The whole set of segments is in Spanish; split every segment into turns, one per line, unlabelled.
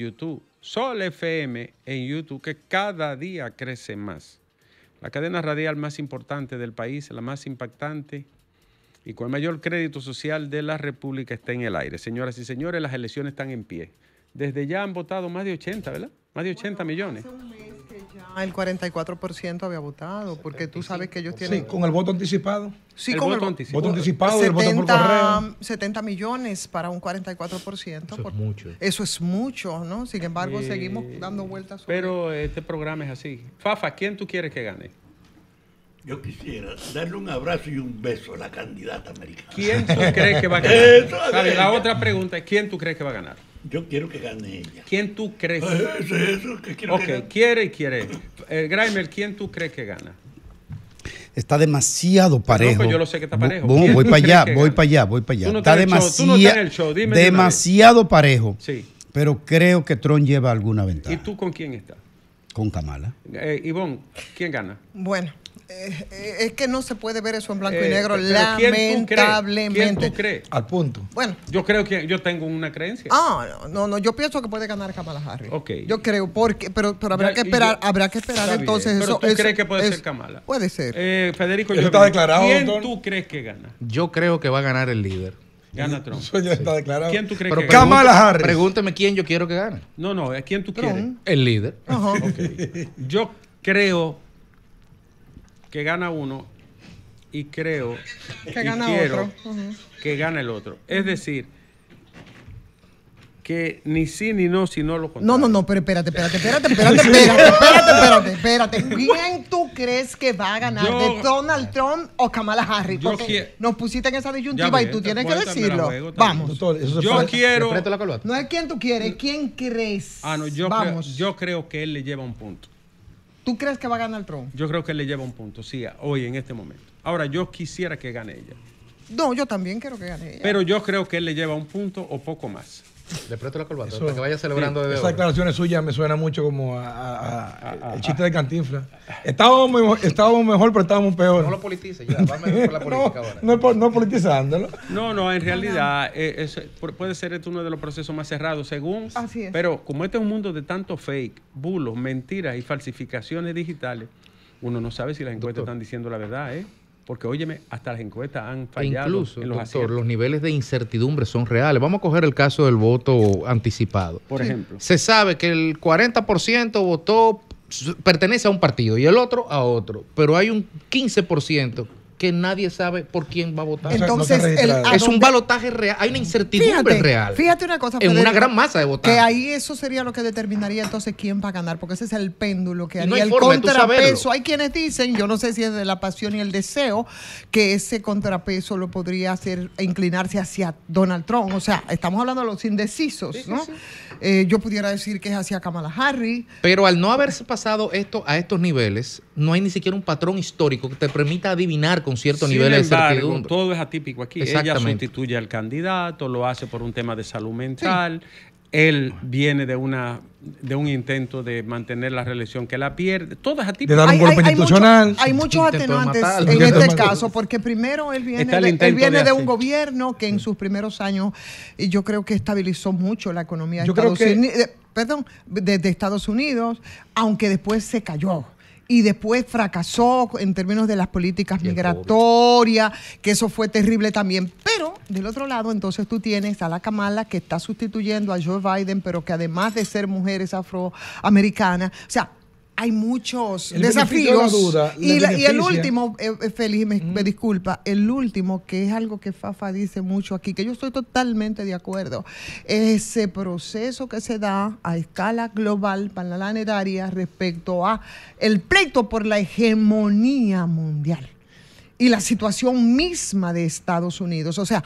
YouTube, Sol FM en YouTube, que cada día crece más. La cadena radial más importante del país, la más impactante y con el mayor crédito social de la República está en el aire. Señoras y señores, las elecciones están en pie. Desde ya han votado más de 80, ¿verdad? Más de 80 millones
el 44% había votado, porque tú sabes que ellos tienen... Sí, con
el voto
anticipado. Sí, con el anticipado. voto
anticipado, 70, el voto por correo. 70 millones para un 44%. Eso es mucho. Eso es mucho, ¿no? Sin embargo, eh, seguimos dando vueltas.
Pero este programa es así. Fafa, ¿quién tú quieres que gane? yo quisiera darle un abrazo y un beso a la candidata americana. ¿Quién tú crees que va a ganar? La otra pregunta es, ¿quién tú crees que va a ganar? Yo quiero que gane ella.
¿Quién tú crees? eso, que quiero okay, quiere y quiere. Eh, Grimer, ¿quién tú crees que
gana? Está demasiado parejo. yo lo sé que está parejo. Voy, para allá, voy para allá, voy para allá. está demasiado, demasiado parejo. Sí. Pero creo que Tron lleva alguna ventaja.
¿Y tú con quién estás? Con Kamala. Eh, Ivonne, ¿quién gana?
Bueno, este, eh, es que no se puede ver eso en blanco y eh, negro, lamentablemente.
¿quién tú Al punto. Bueno. Yo creo que yo tengo una creencia. Ah,
no, no, yo pienso que puede ganar Kamala Harris. Ok. Yo creo, porque, pero, pero habrá que esperar, habrá que esperar entonces pero eso. ¿Tú crees que puede ser Kamala?
Puede ser. Eh, Federico, yo está declarado, ¿quién tú
crees que gana?
Yo creo que va a ganar el líder. Gana Trump. Eso ya está declarado. ¿Quién tú crees que Kamala Pregúntame
quién yo quiero que gane. No, no, ¿quién tú Trump. quieres? El líder. Ajá. Okay. Yo creo que gana uno y creo que gana quiero otro. que gana el otro. Es decir, que ni sí ni no, si no
lo No, no, no, pero espérate, espérate, espérate, espérate, espérate, espérate, espérate, ¿Quién tú crees que va a ganar de Donald Trump o Kamala Harris? Porque nos pusiste en esa disyuntiva y tú tienes que decirlo. Vamos.
yo quiero.
no es quién tú quieres, es quién crees. Ah, no, yo,
yo creo que él le lleva un punto.
¿Tú crees que va a ganar Trump?
Yo creo que le lleva un punto, sí, hoy en este momento. Ahora, yo quisiera que gane ella.
No, yo también quiero que gane ella.
Pero yo creo que él le lleva un punto o poco más. Le presto la corbata que vaya celebrando Esas
declaraciones suyas me suena mucho como a, ah, el ah, ah, chiste de Cantinflas. Estábamos mejor, mejor, pero estábamos peor. No lo
politice ya, la política no, ahora.
No, no, politizándolo.
No, no, en realidad eh, eh, puede ser este uno de los procesos más cerrados, según. Así Pero como este es un mundo de tanto fake, bulos, mentiras y falsificaciones digitales, uno no sabe si las encuestas están diciendo la verdad, ¿eh? porque óyeme, hasta las encuestas han e fallado. incluso, en los, doctor,
los niveles de incertidumbre son reales. Vamos a coger el caso del voto anticipado. Por ejemplo. Se sabe que el 40% votó, pertenece a un partido y el otro a otro, pero hay un 15% que nadie sabe por quién va a votar. Entonces, es un balotaje real, hay una incertidumbre real. Fíjate una cosa, en una gran masa de votantes. Que
ahí eso sería lo que determinaría entonces quién va a ganar, porque ese es el péndulo que haría el contrapeso. Hay quienes dicen, yo no sé si es de la pasión y el deseo, que ese contrapeso lo podría hacer e inclinarse hacia Donald Trump. O sea, estamos hablando de los indecisos, ¿no? Eh, yo pudiera decir que es hacia Kamala Harris.
Pero al no haberse pasado esto a estos niveles, no hay ni siquiera un patrón histórico que te permita adivinar con cierto nivel de certidumbre.
Todo es atípico aquí. Ella sustituye al candidato, lo hace por un tema de salud mental. Él viene de una de un intento de mantener la reelección que la pierde. Todo es atípico. De dar un golpe institucional. Hay, muchos atenuantes en este caso,
porque primero él viene, de, él viene de, un gobierno que en sus primeros años y yo creo que estabilizó mucho la economía de Estados Unidos, aunque después se cayó y después fracasó en términos de las políticas migratorias, que eso fue terrible también. Pero del otro lado, entonces tú tienes a la Kamala que está sustituyendo a Joe Biden, pero que además de ser mujeres afroamericanas... afroamericana. O sea, hay muchos desafíos. y, el último, feliz eh, eh, Félix, me, disculpa, el último, que es algo que Fafa dice mucho aquí, que yo estoy totalmente de acuerdo, ese proceso que se da a escala global para la respecto a el pleito por la hegemonía mundial y la situación misma de Estados Unidos. O sea,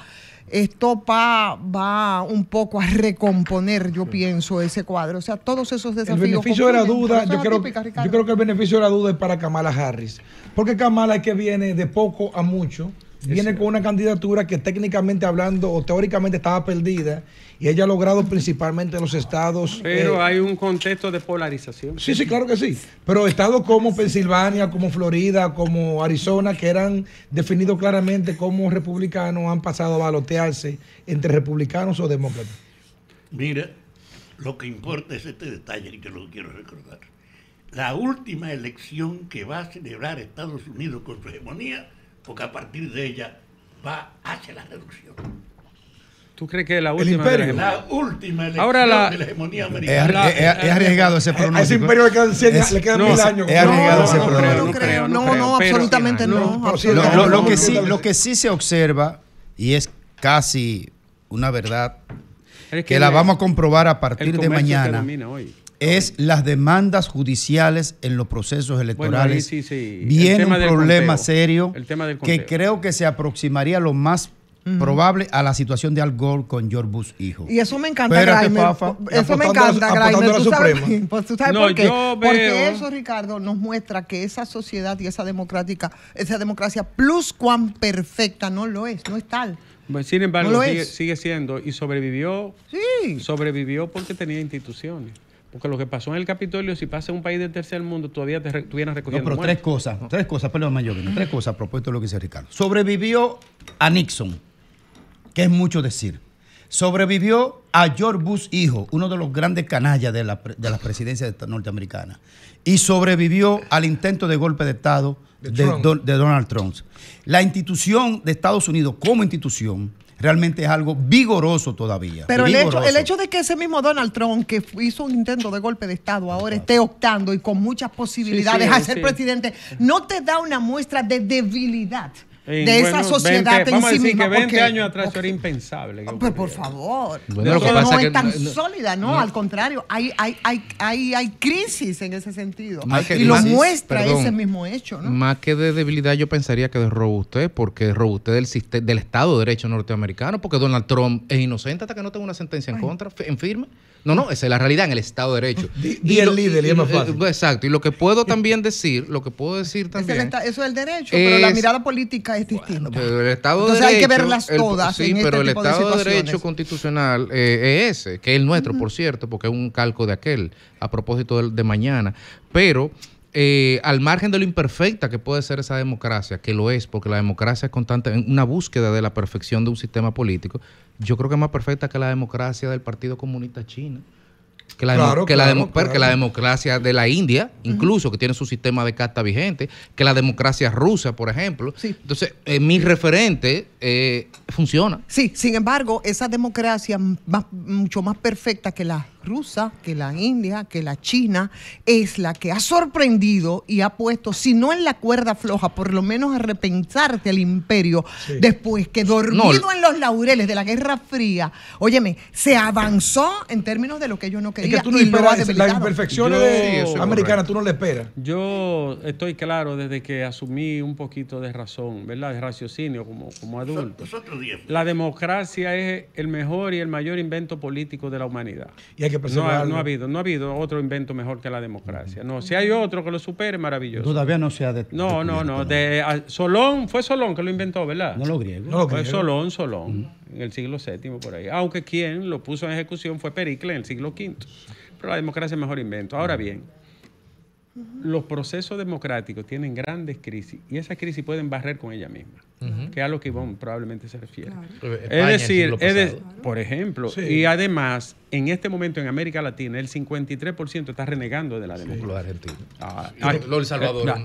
esto va, un poco a recomponer, yo pienso, ese cuadro. O sea, todos esos desafíos. beneficio de duda, creo, yo
creo que el beneficio de la duda es para Kamala Harris. Porque Kamala es que viene de poco a mucho viene con una candidatura que técnicamente hablando o teóricamente estaba perdida y ella ha logrado principalmente los estados. Pero eh,
hay un contexto de polarización. Sí, sí,
claro que sí. Pero estados como Pensilvania, como Florida, como Arizona, que eran definidos claramente como republicanos, han pasado a balotearse entre republicanos o demócratas.
Mira, lo que importa es este detalle que yo lo quiero recordar. La última elección que va a celebrar Estados Unidos con su hegemonía porque a partir de ella va hacia la reducción. ¿Tú crees que la última? La, última elección Ahora la, de la hegemonía americana.
Es, arriesgado ese pronóstico.
A ese imperio
le quedan, mil años. Es arriesgado no, ese no, pronóstico. No, creo, no, no, absolutamente
no. lo, que sí, se observa, y es casi una verdad, que, la vamos a comprobar a partir de mañana. Hoy es las demandas judiciales en los procesos electorales. sí, sí. Viene un problema serio que creo que se aproximaría lo más probable a la situación de Al Gore con George Bush hijo. Y
eso me encanta, Eso me encanta, Porque eso, Ricardo, nos muestra que esa sociedad y esa democrática, esa democracia plus cuán perfecta no lo es, no es tal.
sin embargo, sigue, sigue, siendo y sobrevivió. Sí. Sobrevivió porque tenía instituciones. Porque lo que pasó en el Capitolio, si pasa en un país del tercer mundo, todavía te estuvieran recogiendo. No, pero tres
cosas, tres cosas, perdón, mayor, tres cosas a propósito de lo que dice Ricardo. Sobrevivió a Nixon, que es mucho decir. Sobrevivió a George Bush hijo, uno de los grandes canallas de la, de presidencia norteamericana. Y sobrevivió al intento de golpe de Estado de Donald Trump. La institución de Estados Unidos como institución realmente es algo vigoroso todavía. Pero el hecho, el hecho
de que ese mismo Donald Trump, que hizo un intento de golpe de Estado, ahora esté optando y con muchas posibilidades a ser presidente, no te da una muestra de debilidad eh, de esa sociedad en sí misma, que 20 años
atrás era impensable. Ah, pero por favor,
bueno, no es tan sólida, no, al contrario, hay, hay, hay, hay, hay crisis en ese sentido. y lo muestra ese mismo hecho. ¿no?
Más que de debilidad, yo pensaría que de robustez, porque robustez del, del Estado de Derecho norteamericano, porque Donald Trump es inocente hasta que no tenga una sentencia en contra, en firme. No, no, esa es la realidad en el Estado de Derecho. y, el líder, y más fácil. Exacto, y lo que puedo también decir, lo que puedo decir también.
eso es el derecho, pero la mirada política existiendo
el Estado hay que verlas todas. pero el Estado de, Derecho constitucional eh, es ese, que es el nuestro, por cierto, porque es un calco de aquel, a propósito de, de mañana. Pero. Eh, al margen de lo imperfecta que puede ser esa democracia, que lo es, porque la democracia es constante en una búsqueda de la perfección de un sistema político, yo creo que es más perfecta que la democracia del Partido Comunista China
que la, que, la
democracia de la India, incluso, que tiene su sistema de casta vigente, que la democracia rusa, por ejemplo. Entonces, eh, mi referente eh, funciona.
Sí, sin embargo, esa democracia más, mucho más perfecta que la rusa, que la India, que la China, es la que ha sorprendido y ha puesto, si no en la cuerda floja, por lo menos a repensarte el imperio, después que dormido en los laureles de la Guerra Fría, óyeme, se avanzó en términos de lo que yo no quería Es que tú no las
tú no le esperas. Yo estoy claro desde que asumí un poquito de razón, ¿verdad? De raciocinio como, como adulto. la democracia es el mejor y el mayor invento político de la humanidad.
Y hay no, ha
habido, no ha habido otro invento mejor que la democracia. No, si hay otro que lo supere, maravilloso.
Todavía no se ha de, No, no, no.
De, Solón, fue Solón que lo inventó, ¿verdad? No lo griego. Fue Solón, Solón, mm. en el siglo VII por ahí. Aunque quien lo puso en ejecución fue Pericle en el siglo V. Pero la democracia es mejor invento. Ahora bien, los procesos democráticos tienen grandes crisis y esas crisis pueden barrer con ella misma que es a lo que Ivonne probablemente se refiere. Eh, es decir, por ejemplo, y además, en este momento en América Latina, el 53% está renegando de la democracia. Ah, sí. Ah, lo, del Salvador.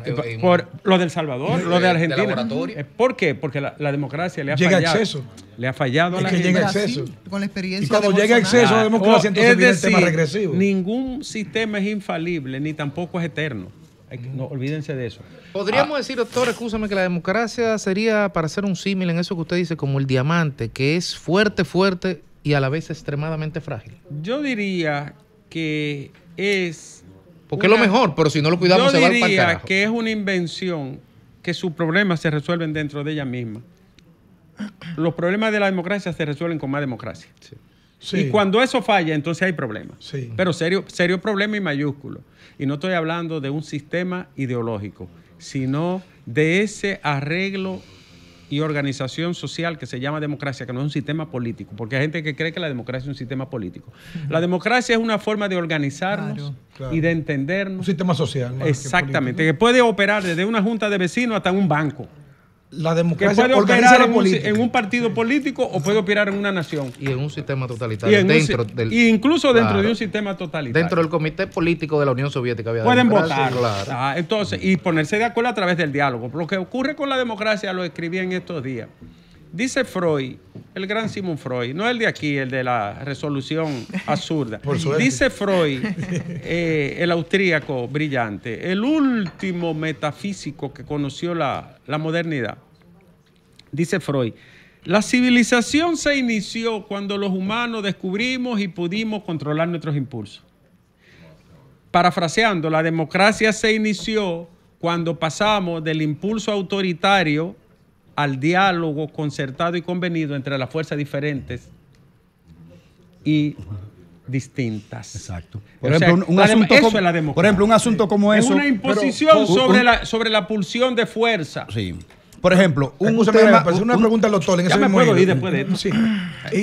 lo del Salvador, lo de Argentina. Eh, ¿Por qué? Porque la, democracia le ha llega fallado. Exceso. Le ha fallado a la que llega exceso. Con la experiencia y cuando llega exceso a la democracia, ah, entonces es regresivo. Ningún sistema es infalible ni tampoco es eterno olvídense de eso. Podríamos
ah. decir, doctor, escúchame, que la democracia sería, para hacer un símil en eso que usted dice, como el diamante, que es fuerte, fuerte y a la vez extremadamente frágil.
Yo diría que es... Porque es lo mejor, pero si no lo cuidamos se va al Yo diría que es una invención que sus problemas se resuelven dentro de ella misma. Los problemas de la democracia se resuelven con más democracia. Sí. Y cuando eso falla, entonces hay problemas. Pero serio, serio problema y mayúsculo. Y no estoy hablando de un sistema ideológico, sino de ese arreglo y organización social que se llama democracia, que no es un sistema político, porque hay gente que cree que la democracia es un sistema político. La democracia es una forma de organizarnos y de entendernos. Un sistema social. Exactamente, que, puede operar desde una junta de vecinos hasta un banco la democracia puede operar en un, partido político o puede operar en una nación. Y en un sistema totalitario. dentro del, incluso dentro de un sistema totalitario. Dentro
del comité político de la Unión Soviética Pueden votar.
Ah, entonces, y ponerse de acuerdo a través del diálogo. Lo que ocurre con la democracia lo escribí en estos días. Dice Freud el gran Simón Freud, no el de aquí, el de la resolución absurda. Dice Freud, eh, el austríaco brillante, el último metafísico que conoció la, la modernidad. Dice Freud, la civilización se inició cuando los humanos descubrimos y pudimos controlar nuestros impulsos. Parafraseando, la democracia se inició cuando pasamos del impulso autoritario al diálogo concertado y convenido entre las fuerzas diferentes y distintas. Exacto. Por ejemplo, un, asunto como,
es por ejemplo, un asunto como eso. Es una imposición sobre,
la, sobre la pulsión de fuerza. Sí.
Por ejemplo, un una pregunta al doctor en ese mismo puedo ir después
esto.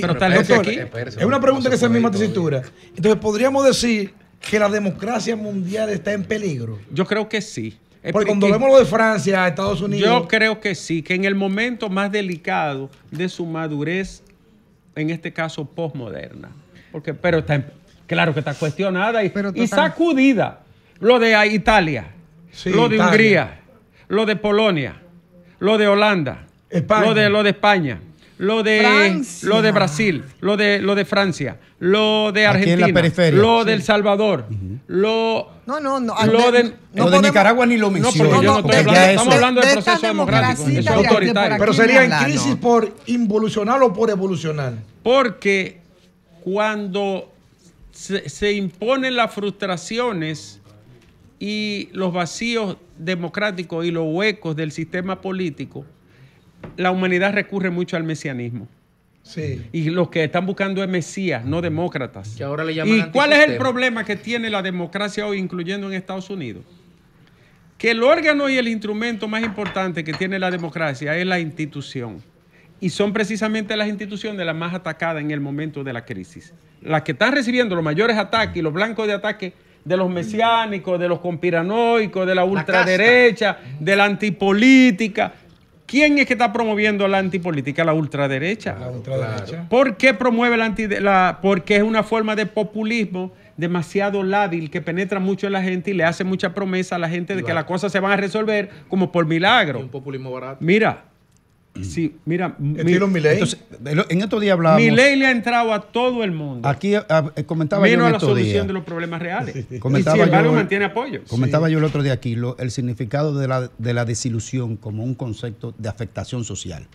pero tal vez aquí. Es
una pregunta que se misma tesitura. Entonces, ¿podríamos decir que la democracia mundial está en peligro? Yo creo que sí. Eh, porque cuando vemos lo de Francia,
Estados Unidos. Yo creo que sí, que en el momento más delicado de su madurez, en este caso postmoderna, porque, pero está, claro que está cuestionada y, sacudida. Lo de Italia, lo de Hungría, lo de Polonia, lo de Holanda, Lo, de, lo de España lo de Brasil, lo de Francia, lo de Argentina, lo de El Salvador, lo
no, no, de,
Nicaragua ni lo mismo. No, yo no, estoy hablando, estamos hablando de, del proceso democrático, es autoritario. Pero sería en crisis
por involucionar o por
evolucionar. Porque cuando se imponen las frustraciones y los vacíos democráticos y los huecos del sistema político, la humanidad recurre mucho al mesianismo. Sí. Y los que están buscando es Mesías, no demócratas. ahora le llaman ¿Y cuál es el problema que tiene la democracia hoy, incluyendo en Estados Unidos? Que el órgano y el instrumento más importante que tiene la democracia es la institución. Y son precisamente las instituciones las más atacadas en el momento de la crisis. Las que están recibiendo los mayores ataques y los blancos de ataque de los mesiánicos, de los conspiranoicos, de la ultraderecha, de la antipolítica, ¿Quién es que está promoviendo la antipolítica? La ultraderecha. La ultraderecha. ¿Por qué promueve la, anti, Porque es una forma de populismo demasiado lábil que penetra mucho en la gente y le hace mucha promesa a la gente de que las cosas se van a resolver como
por milagro. un populismo barato. Mira, Sí, mira. en estos días hablamos Mi ley
le ha entrado a todo el mundo.
Aquí a, ah, ah, eh, comentaba Menos a la solución de
los problemas reales. comentaba y sin embargo, mantiene apoyo. Comentaba
yo el otro día aquí lo, el significado de la, de la desilusión como un concepto de afectación social.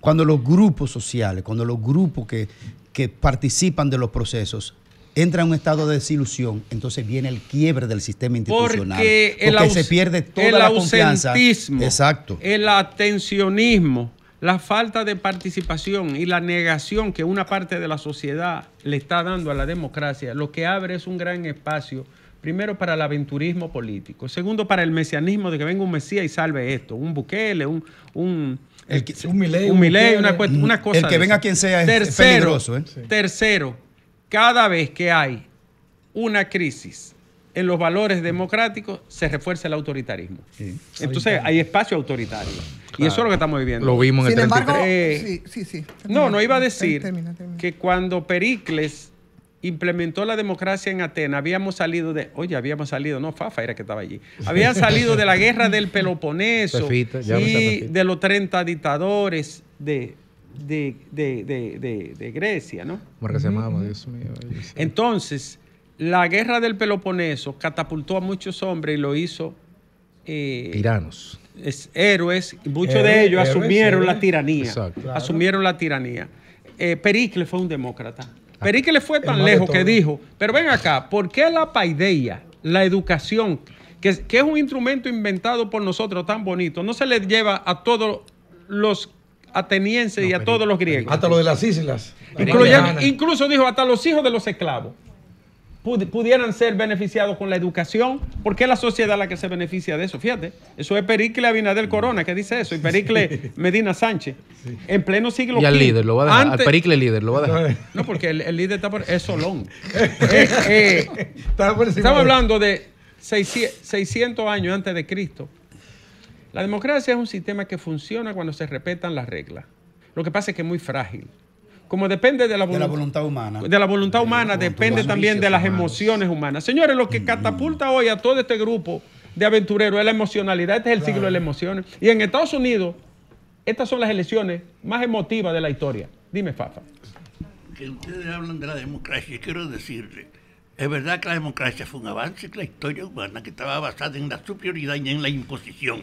Cuando los grupos sociales, cuando los grupos que, que participan de los procesos entra en un estado de desilusión, entonces viene el quiebre del sistema institucional. Porque, el se pierde toda la Exacto.
El atencionismo, la falta de participación y la negación que una parte de la sociedad le está dando a la democracia, lo que abre es un gran espacio. Primero, para el aventurismo político. Segundo, para el mesianismo de que venga un Mesías y salve esto. Un buquele un, un el un, una, cosa. El que venga quien sea es peligroso. ¿eh? Tercero, cada vez que hay una crisis en los valores democráticos, se refuerza el autoritarismo. Entonces hay espacio autoritario. Y eso es lo que estamos viviendo. Lo vimos en el 33.
Eh, no, no iba a decir
que cuando Pericles implementó la democracia en Atenas, habíamos salido de, oye, habíamos salido, no, Fafa era que estaba allí, habían salido de la guerra del Peloponeso y de los 30 dictadores de de, Grecia, ¿no? Dios mío. Entonces, la guerra del Peloponeso catapultó a muchos hombres y lo hizo... Eh, Tiranos. Es, héroes, muchos de ellos asumieron, La tiranía, asumieron eh, la tiranía. Pericles fue un demócrata. Ah, Pericles fue tan lejos que dijo, pero ven acá, ¿por qué la paideia, la educación, que, que, es un instrumento inventado por nosotros tan bonito, no se le lleva a todos los atenienses y a todos los griegos. Hasta los de las islas. incluso dijo hasta los hijos de los esclavos pudieran ser beneficiados con la educación, porque es la sociedad la que se beneficia de eso. Fíjate, eso es Pericle Abinadel Corona que dice eso, y Pericle Medina Sánchez, en pleno siglo Y al líder, lo va a dejar, al Pericle líder, lo va a dejar. No, porque el, líder está por, es Solón. Eh, eh,
estamos
hablando de 600 años antes de Cristo, la democracia es un sistema que funciona cuando se respetan las reglas. Lo que pasa es que es muy frágil. Como depende de la, voluntad humana. De la voluntad humana, depende también de las emociones humanas. Señores, lo que mm. catapulta hoy a todo este grupo de aventureros es la emocionalidad. Este es el siglo de las emociones. Y en Estados Unidos, estas son las elecciones más emotivas de la historia. Dime, Fafa.
Que ustedes hablan de la democracia, quiero decirle, es verdad que la democracia fue un avance en la historia humana que estaba basada en la superioridad y en la imposición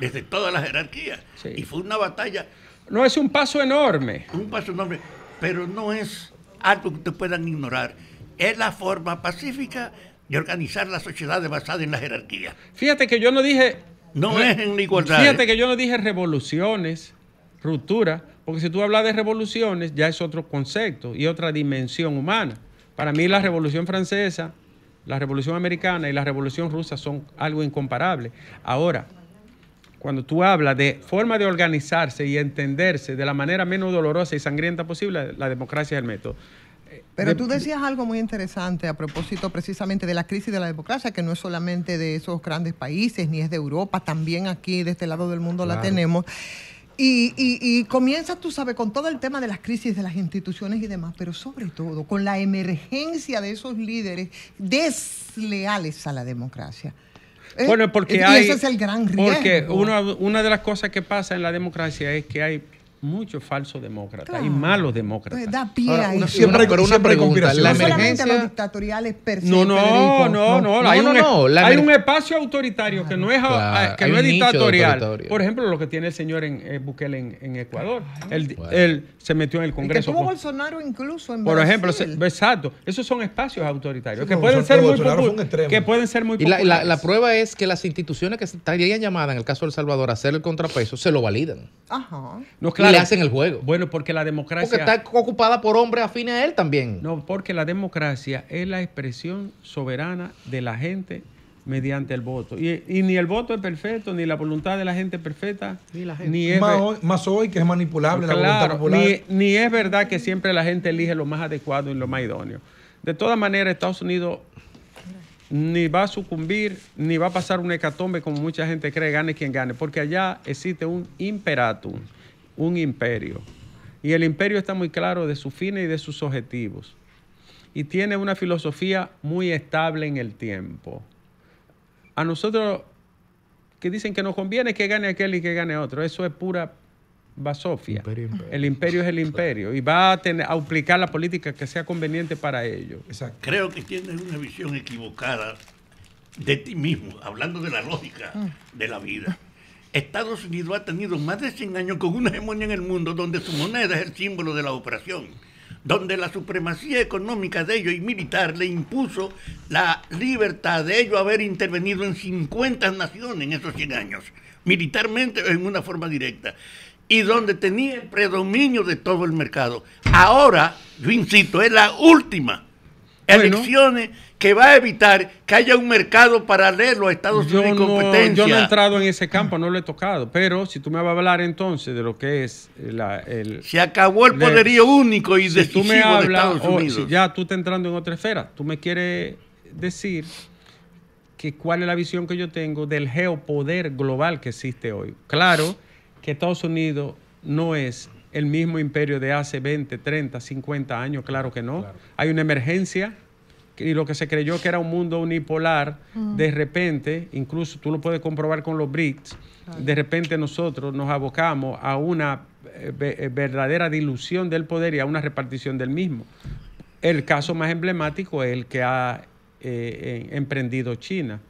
desde todas las jerarquías. Y fue una batalla. No es un paso enorme. Un paso enorme, pero no es algo que te puedan ignorar. Es la forma pacífica de organizar la sociedad basada en la jerarquía. Fíjate que yo no dije... No, es en igualdad. Fíjate que
yo no dije revoluciones, ruptura, porque si tú hablas de revoluciones ya es otro concepto y otra dimensión humana. Para mí la revolución francesa, la revolución americana y la revolución rusa son algo incomparable. Ahora, cuando tú hablas de forma de organizarse y entenderse de la manera menos dolorosa y sangrienta posible, la democracia es el método.
Pero tú decías algo muy interesante a propósito precisamente de la crisis de la democracia, que no es solamente de esos grandes países, ni es de Europa, también aquí de este lado del mundo la tenemos. Y, y, comienza, tú sabes, con todo el tema de las crisis de las instituciones y demás, pero sobre todo con la emergencia de esos líderes desleales a la democracia. Eh, bueno, porque y Ese Porque una,
una de las cosas que pasa en la democracia es que hay muchos falsos demócratas, y malos demócratas. Pues da pie Ahora, siempre, una, una pregunta, la emergencia... los
dictatoriales per no,
no, no, no, no, hay, un, espacio autoritario que no es, que no es dictatorial. Por ejemplo, lo que tiene el señor en, eh, Bukele en, Ecuador. él, se metió en el Congreso. Y que tuvo
Bolsonaro incluso en Por ejemplo,
se, exacto. Esos son espacios autoritarios que, pueden ser
muy que
pueden ser muy Y la, prueba es que las instituciones que estarían llamadas, en el caso de El Salvador, a hacer el contrapeso, se lo validan. Ajá. No, claro le hacen el juego. Bueno, porque la democracia. Porque está ocupada
por hombres afines a él también. No, porque la democracia es la expresión soberana de la gente mediante el voto. Y, ni el voto es perfecto, ni la voluntad de la gente es perfecta, ni, la gente.
más, hoy, que es manipulable la voluntad popular. Ni,
ni, es verdad que siempre la gente elige lo más adecuado y lo más idóneo. De todas maneras, Estados Unidos ni va a sucumbir, ni va a pasar un hecatombe como mucha gente cree, gane quien gane, porque allá existe un imperatum un imperio. Y el imperio está muy claro de sus fines y de sus objetivos. Y tiene una filosofía muy estable en el tiempo. A nosotros que dicen que nos conviene que gane aquel y que gane otro, eso es pura basofia. El imperio es el imperio y va a, tener, a aplicar la política que sea conveniente para ello.
Creo que tienes una visión equivocada de ti mismo, hablando de la lógica ah. de la vida. Estados Unidos ha tenido más de 100 años con una hegemonía en el mundo donde su moneda es el símbolo de la operación, donde la supremacía económica de ellos y militar le impuso la libertad de ellos haber intervenido en 50 naciones en esos 100 años, militarmente o en una forma directa, y donde tenía el predominio de todo el mercado. Ahora, yo insisto, es la última. elección que va a evitar que haya un mercado paralelo a Estados Unidos Yo no he
entrado en ese campo, no lo he tocado, pero si tú me vas a hablar entonces de lo que es la, el...
Se acabó el poderío único y si decisivo tú me Estados Unidos.
ya tú estás entrando en otra esfera, tú me quieres decir que cuál es la visión que yo tengo del geopoder global que existe hoy. Claro que Estados Unidos no es el mismo imperio de hace 20, 30, 50 años, claro que no. Hay una emergencia y lo que se creyó que era un mundo unipolar, de repente, incluso tú lo puedes comprobar con los BRICS, de repente nosotros nos abocamos a una eh, eh, verdadera dilución del poder y a una repartición del mismo. El caso más emblemático es el que ha eh, emprendido China.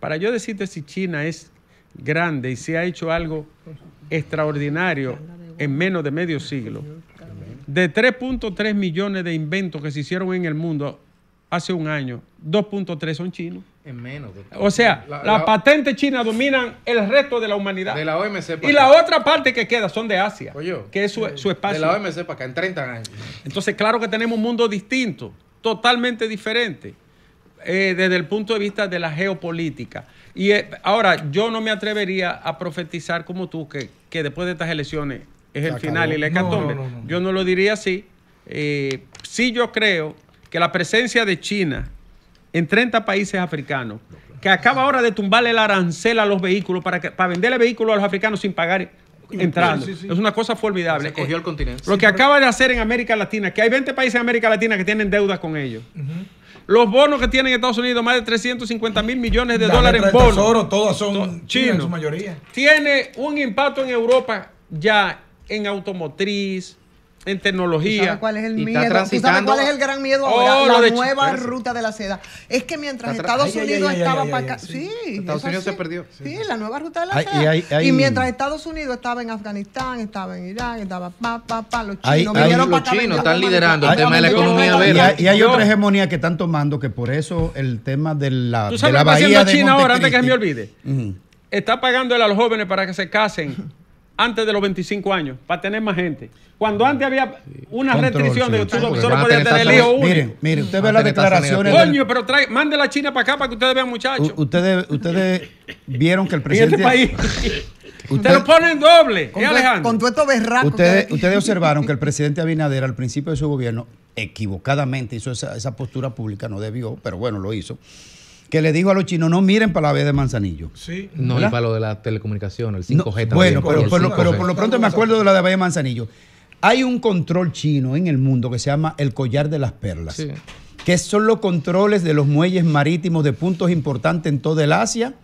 Para yo decirte si China es grande y si ha hecho algo extraordinario en menos de medio siglo, de 3.3 millones de inventos que se hicieron en el mundo, hace un año, 2.3 son chinos. En menos. O sea, las la, patentes chinas dominan el resto de la humanidad. De la OMC Y la otra parte que queda son de Asia, que es eh, su, espacio. De la OMC para acá, en 30 años. Entonces, claro que tenemos un mundo distinto, totalmente diferente, eh, desde el punto de vista de la geopolítica. Y eh, ahora, yo no me atrevería a profetizar como tú que, después de estas elecciones es el final y la hecatombe. yo no lo diría así. ...si sí yo creo que la presencia de China en 30 países africanos, que acaba ahora de tumbarle el arancel a los vehículos para, que, para venderle vehículos a los africanos sin pagar entrando. Es una cosa formidable. Se cogió el eh, continente. Lo que acaba de hacer en América Latina, que hay 20 países en América Latina que tienen deudas con ellos. Los bonos que tienen Estados Unidos, más de 350 mil millones de dólares en bonos. todos son chinos. En su mayoría. Tiene un impacto en Europa ya en automotriz, en tecnología. sabes cuál es el cuál es el gran miedo oh, ahora? la nueva
ruta de la seda. Es que mientras Estados Unidos estaba para acá. Sí, Estados Unidos se perdió. Sí. la nueva ruta de la seda. Y, mientras Estados Unidos estaba en Afganistán, estaba en Irán, estaba pa, pa, pa, los chinos. los chinos están liderando
el tema
de la economía verde. Y hay otra hegemonía que están tomando, que por eso el tema de la. ¿Tú la bahía de China ahora, antes que
me olvide? Está pagando a los jóvenes para que se casen antes de los 25 años para tener más gente. Cuando antes había una restricción de ah, solo podías tener el hijo Miren, miren, usted ve las declaraciones. Coño, pero trae, mande la China para acá para que ustedes vean, muchachos.
ustedes, ustedes vieron que el presidente. En este país. Usted lo
ponen doble. ¿eh, con, con todo esto berraco. Ustedes,
ustedes observaron que el presidente Abinader al principio de su gobierno equivocadamente hizo esa, esa postura pública, no debió, pero bueno, lo hizo que le dijo a los chinos, no miren para la vez de Manzanillo. Sí. No, para lo de la telecomunicación,
el 5G también. Bueno, pero, por lo pronto
me acuerdo de la de de Manzanillo. Hay un control chino en el mundo que se llama el collar de las perlas, que son los controles de los muelles marítimos de puntos importantes en todo el Asia,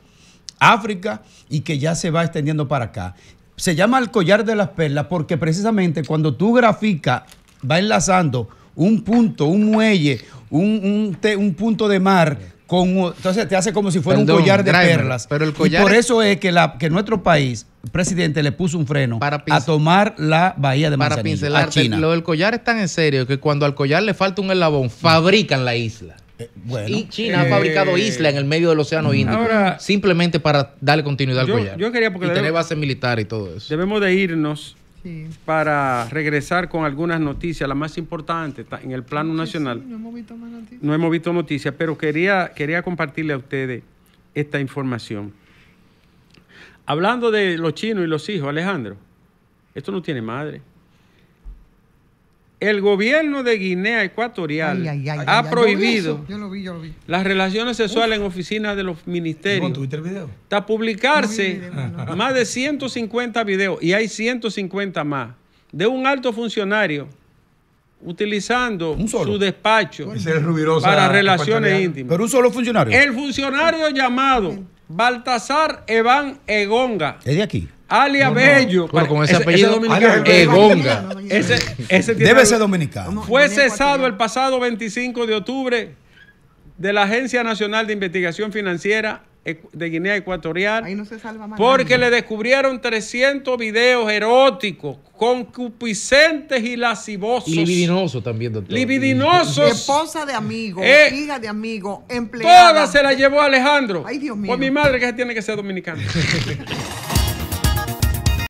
África, y que ya se va extendiendo para acá. Se llama el collar de las perlas porque precisamente cuando tú graficas, va enlazando un punto, un muelle, un, un punto de mar entonces te hace como si fuera un collar de perlas. y por eso es que, la, que nuestro país, presidente, le puso un freno a tomar la bahía de Manzanillo, para pincelar, a China. Lo del collar
es tan en serio que cuando al collar le falta un eslabón, fabrican la isla. Eh, y China ha eh, fabricado isla en el
medio del Océano Índico
simplemente para darle continuidad al collar. Yo
y tener base militar y todo eso. Debemos de irnos para regresar con algunas noticias, la más importante en el plano nacional. no hemos visto noticias. No hemos visto noticias, pero quería, quería compartirle a ustedes esta información. Hablando de los chinos y los hijos, Alejandro, esto no tiene madre. El gobierno de Guinea Ecuatorial ha prohibido las relaciones sexuales en oficinas de los ministerios. ¿Tuviste publicarse más de 150 videos, y hay 150 más, de un alto funcionario utilizando su despacho para relaciones íntimas. Pero
un solo funcionario. El
funcionario llamado Baltasar Eván Egonga. Es de aquí. Alia Bello. con eh, ese, apellido. Debe ser
dominicano.
Fue cesado el pasado 25 de octubre de la Agencia Nacional de Investigación Financiera de Guinea Ecuatorial. Ahí no
se salva más porque le
descubrieron 300 videos eróticos, concupiscentes y lascivosos. Y también, doctor. Libidinosos.
Esposa de amigo, eh, hija de amigo, empleada. Toda se la
llevó Alejandro. Ay,
Dios mío. Pues mi madre que
se tiene que ser dominicana.